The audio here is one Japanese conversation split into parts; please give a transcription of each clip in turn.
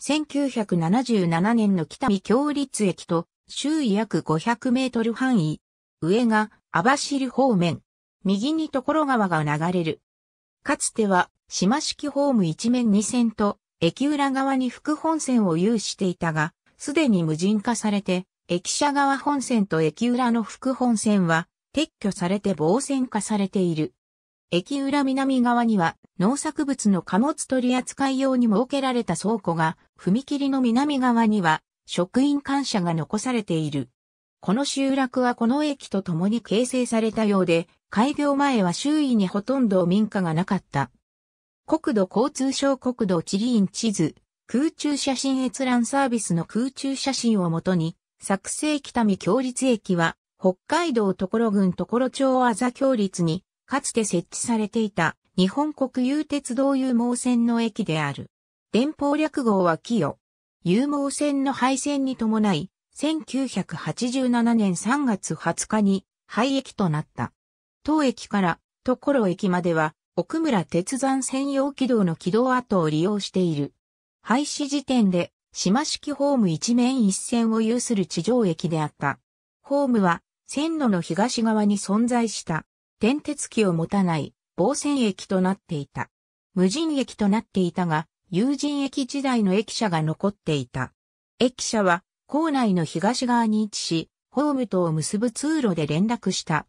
1977年の北見強立駅と周囲約500メートル範囲。上が網走方面。右に所川が流れる。かつては島式ホーム一面二線と駅裏側に副本線を有していたが、すでに無人化されて、駅舎側本線と駅裏の副本線は撤去されて防線化されている。駅裏南側には農作物の貨物取扱用に設けられた倉庫が、踏切の南側には、職員感謝が残されている。この集落はこの駅と共に形成されたようで、開業前は周囲にほとんど民家がなかった。国土交通省国土地理院地図、空中写真閲覧サービスの空中写真をもとに、作成北見共立駅は、北海道所郡所町あざ共立に、かつて設置されていた日本国有鉄道有毛線の駅である。連邦略号は清。有毛線の廃線に伴い、1987年3月20日に廃駅となった。当駅から所駅までは奥村鉄山専用軌道の軌道跡を利用している。廃止時点で島式ホーム一面一線を有する地上駅であった。ホームは線路の東側に存在した。点鉄機を持たない防線駅となっていた。無人駅となっていたが、有人駅時代の駅舎が残っていた。駅舎は、校内の東側に位置し、ホームとを結ぶ通路で連絡した。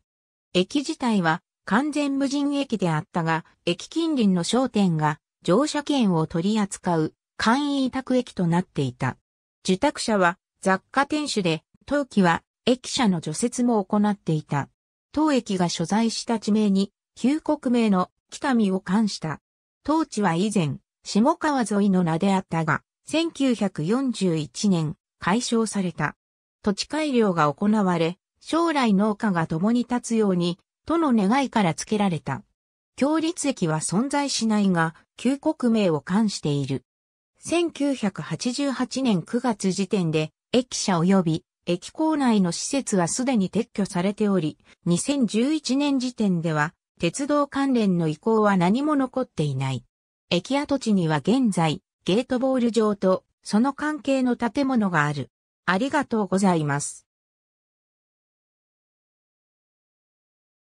駅自体は完全無人駅であったが、駅近隣の商店が乗車券を取り扱う簡易委託駅となっていた。受託者は雑貨店主で、当期は駅舎の除雪も行っていた。当駅が所在した地名に旧国名の北見を冠した。当地は以前、下川沿いの名であったが、1941年、解消された。土地改良が行われ、将来農家が共に立つように、との願いから付けられた。共立駅は存在しないが、旧国名を冠している。1988年9月時点で、駅舎及び駅構内の施設はすでに撤去されており、2011年時点では、鉄道関連の遺構は何も残っていない。駅跡地には現在、ゲートボール場と、その関係の建物がある。ありがとうございます。